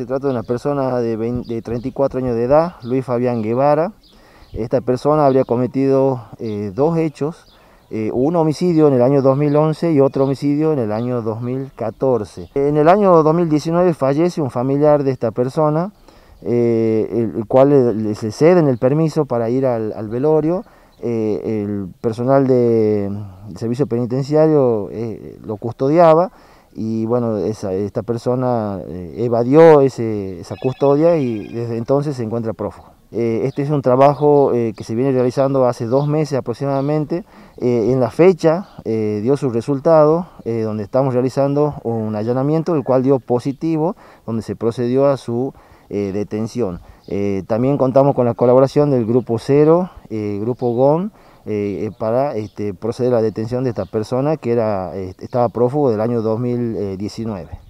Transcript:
se trata de una persona de, 34 años de edad, Luis Fabián Guevara. Esta persona habría cometido eh, dos hechos, eh, un homicidio en el año 2011 y otro homicidio en el año 2014. En el año 2019 fallece un familiar de esta persona, eh, el cual se cede en ceden el permiso para ir al, velorio. el personal del servicio penitenciario lo custodiaba y bueno, esta persona eh, evadió esa custodia y desde entonces se encuentra prófugo. Eh, este es un trabajo eh, que se viene realizando hace dos meses aproximadamente. en la fecha dio sus resultado, donde estamos realizando un allanamiento, el cual dio positivo, donde se procedió a su eh, detención. Eh, también contamos con la colaboración del Grupo Cero, eh, Grupo GON, para este, proceder a la detención de esta persona que era, estaba prófugo del año 2019.